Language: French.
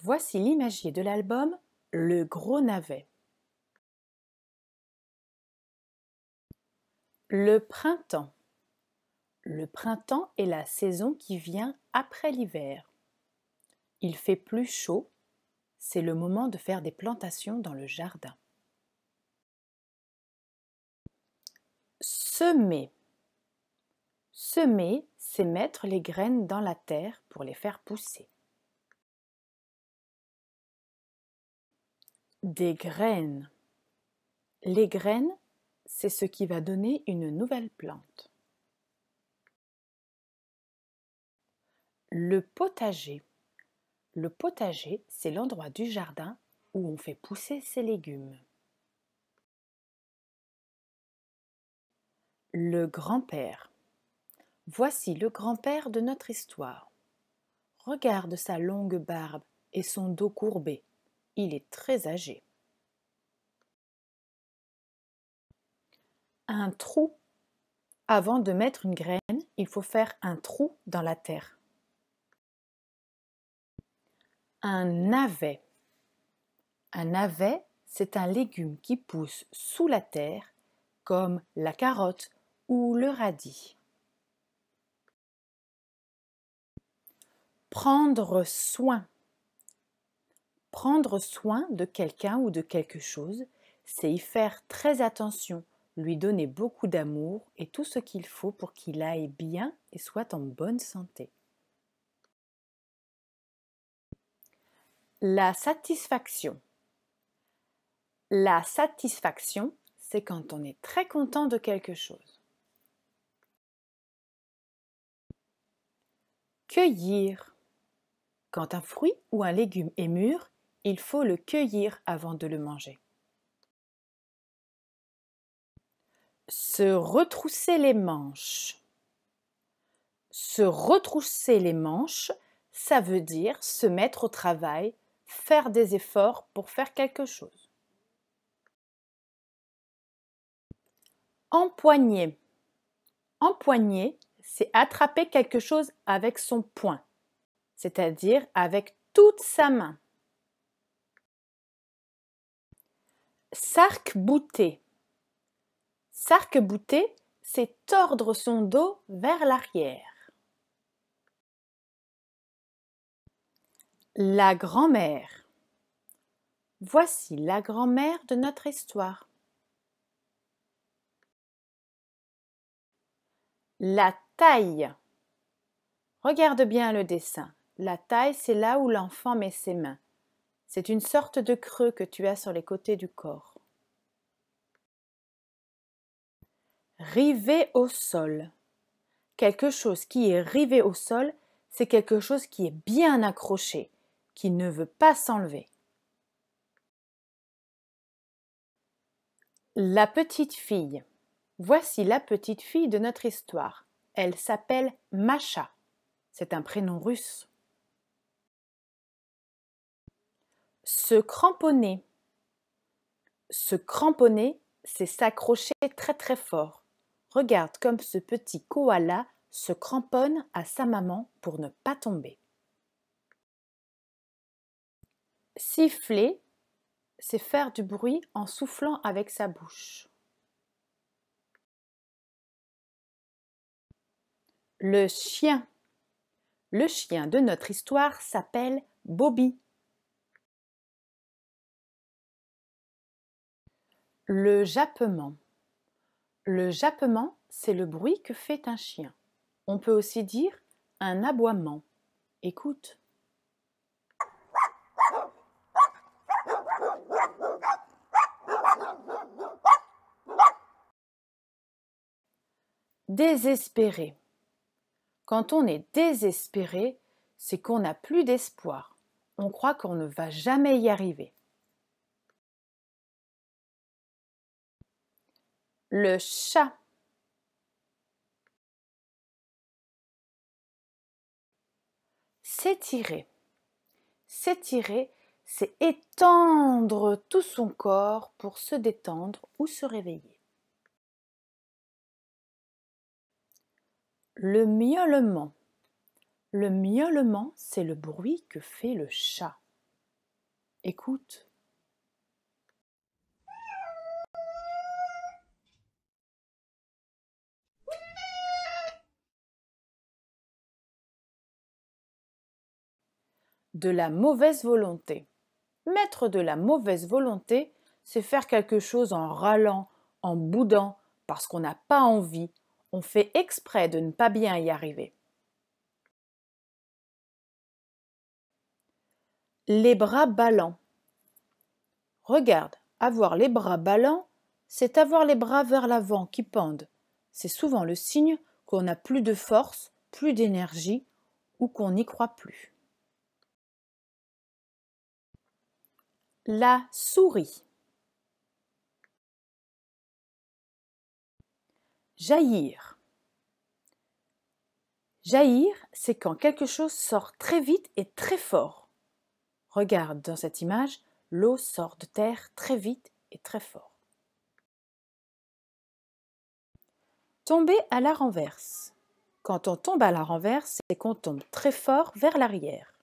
Voici l'imagier de l'album Le Gros Navet. Le printemps. Le printemps est la saison qui vient après l'hiver. Il fait plus chaud, c'est le moment de faire des plantations dans le jardin. Semer. Semer, c'est mettre les graines dans la terre pour les faire pousser. Des graines. Les graines, c'est ce qui va donner une nouvelle plante. Le potager. Le potager, c'est l'endroit du jardin où on fait pousser ses légumes. Le grand-père. Voici le grand-père de notre histoire. Regarde sa longue barbe et son dos courbé. Il est très âgé. Un trou. Avant de mettre une graine, il faut faire un trou dans la terre. Un navet. Un navet, c'est un légume qui pousse sous la terre, comme la carotte ou le radis. Prendre soin. Prendre soin de quelqu'un ou de quelque chose, c'est y faire très attention, lui donner beaucoup d'amour et tout ce qu'il faut pour qu'il aille bien et soit en bonne santé. La satisfaction. La satisfaction, c'est quand on est très content de quelque chose. Cueillir. Quand un fruit ou un légume est mûr, il faut le cueillir avant de le manger. Se retrousser les manches. Se retrousser les manches, ça veut dire se mettre au travail, faire des efforts pour faire quelque chose. Empoigner. Empoigner, c'est attraper quelque chose avec son poing, c'est-à-dire avec toute sa main. sarc bouté sarc c'est tordre son dos vers l'arrière. La grand-mère. Voici la grand-mère de notre histoire. La taille. Regarde bien le dessin. La taille, c'est là où l'enfant met ses mains. C'est une sorte de creux que tu as sur les côtés du corps. Rivé au sol. Quelque chose qui est rivé au sol, c'est quelque chose qui est bien accroché, qui ne veut pas s'enlever. La petite fille. Voici la petite fille de notre histoire. Elle s'appelle Masha. C'est un prénom russe. Se cramponner. Se cramponner, c'est s'accrocher très très fort. Regarde comme ce petit koala se cramponne à sa maman pour ne pas tomber. Siffler, c'est faire du bruit en soufflant avec sa bouche. Le chien. Le chien de notre histoire s'appelle Bobby. Le jappement. Le jappement, c'est le bruit que fait un chien. On peut aussi dire un aboiement. Écoute. Désespéré. Quand on est désespéré, c'est qu'on n'a plus d'espoir. On croit qu'on ne va jamais y arriver. le chat. S'étirer. S'étirer, c'est étendre tout son corps pour se détendre ou se réveiller. Le miaulement. Le miaulement, c'est le bruit que fait le chat. Écoute. de la mauvaise volonté. Mettre de la mauvaise volonté, c'est faire quelque chose en râlant, en boudant, parce qu'on n'a pas envie, on fait exprès de ne pas bien y arriver. Les bras ballants. Regarde, avoir les bras ballants, c'est avoir les bras vers l'avant qui pendent. C'est souvent le signe qu'on n'a plus de force, plus d'énergie ou qu'on n'y croit plus. La souris. Jaillir. Jaillir, c'est quand quelque chose sort très vite et très fort. Regarde dans cette image, l'eau sort de terre très vite et très fort. Tomber à la renverse. Quand on tombe à la renverse, c'est qu'on tombe très fort vers l'arrière.